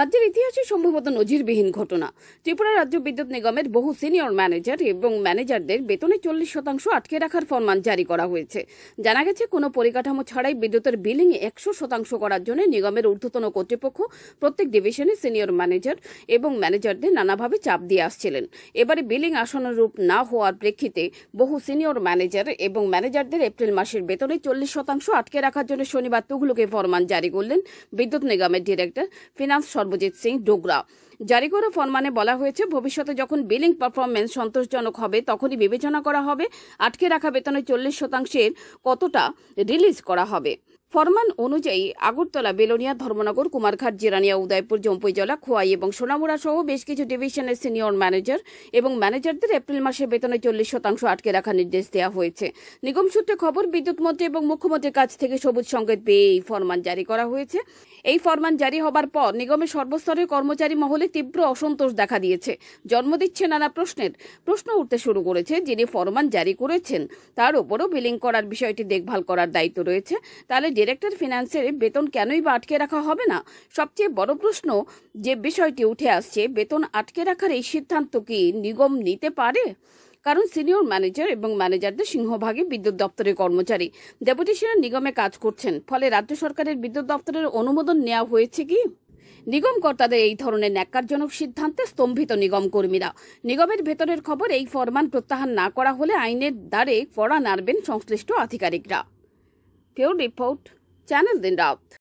রাজ্যের ইতিহাসে সম্ভবত নজিরবিহীন ঘটনা ত্রিপুরা রাজ্য বিদ্যুৎ নিগমের বহু সিনিয়র ম্যানেজার এবং ম্যানেজারদের বেতনে চল্লিশ শতাংশ আটকে রাখার ফরমান জারি করা হয়েছে জানা গেছে কোনো পরিকাঠামো ছাড়াই বিদ্যুতের বিলিং একশো শতাংশ করার জন্য নিগমের ঊর্ধ্বতন কর্তৃপক্ষ প্রত্যেক ডিভিশনে সিনিয়র ম্যানেজার এবং ম্যানেজারদের নানাভাবে চাপ দিয়ে আসছিলেন এবারে বিলিং রূপ না হওয়ার প্রেক্ষিতে বহু সিনিয়র ম্যানেজার এবং ম্যানেজারদের এপ্রিল মাসের বেতনে চল্লিশ শতাংশ আটকে রাখার জন্য শনিবার তুঘলুকে ফরমান জারি করলেন বিদ্যুৎ নিগমের ডিরেক্টর ফিনান্স সর্বজিৎ সিং ডোগরা জারি করা ফরমানে বলা হয়েছে ভবিষ্যতে যখন বিলিং পারফরমেন্স সন্তোষজনক হবে তখনই বিবেচনা করা হবে আটকে রাখা বেতনের চল্লিশ শতাংশের কতটা রিলিজ করা হবে ফরমান অনুযায়ী আগরতলা বেলোনিয়া ধর্মনগর কুমারঘাট জিরানিয়া উদয়পুর জম্পুইজলা খোয়াই এবং সোনামুড়া সহ বেশ কিছু ডিভিশনের সিনিয়র ম্যানেজার এবং ম্যানেজারদের এপ্রিল মাসে বেতনে চল্লিশ শতাংশ আটকে রাখার নির্দেশ দেওয়া হয়েছে নিগম সূত্রে খবর বিদ্যুৎ মন্ত্রী এবং মুখ্যমন্ত্রীর কাছ থেকে সবুজ সংকেত পেয়ে এই ফরমান জারি করা হয়েছে এই ফরমান জারি হবার পর নিগমের সর্বস্তরের কর্মচারী মহলে তীব্র অসন্তোষ দেখা দিয়েছে জন্ম দিচ্ছে নানা প্রশ্নের প্রশ্ন উঠতে শুরু করেছে যিনি ফরমান জারি করেছেন তার ওপরও বিলিং করার বিষয়টি দেখভাল করার দায়িত্ব রয়েছে তাহলে ডিরেক্টর ফিন্যান্সের বেতন কেনই বা আটকে রাখা হবে না সবচেয়ে বড় প্রশ্ন যে বিষয়টি উঠে আসছে বেতন আটকে রাখার এই সিদ্ধান্ত কি নিগম নিতে পারে কারণ সিনিয়র ম্যানেজার এবং ম্যানেজারদের সিংহভাগে বিদ্যুৎ দপ্তরের কর্মচারী ডেপুটেশনের নিগমে কাজ করছেন ফলে রাজ্য সরকারের বিদ্যুৎ দপ্তরের অনুমোদন নেওয়া হয়েছে কি নিগম কর্তাদের এই ধরনের ন্যাক্কারজনক সিদ্ধান্তে স্তম্ভিত নিগম কর্মীরা নিগমের ভেতরের খবর এই ফরমান প্রত্যাহার না করা হলে আইনের দ্বারে কড়া নাড়বেন সংশ্লিষ্ট আধিকারিকরা Your report channel in doubt.